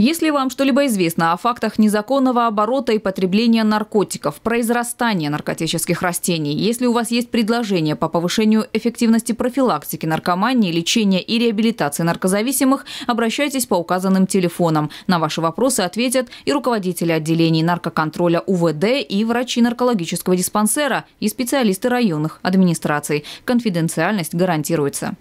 Если вам что-либо известно о фактах незаконного оборота и потребления наркотиков, произрастания наркотических растений, если у вас есть предложения по повышению эффективности профилактики наркомании, лечения и реабилитации наркозависимых, обращайтесь по указанным телефонам. На ваши вопросы ответят и руководители отделений наркоконтроля УВД и врачи наркологического диспансера и специалисты районных администраций. Конфиденциальность гарантируется.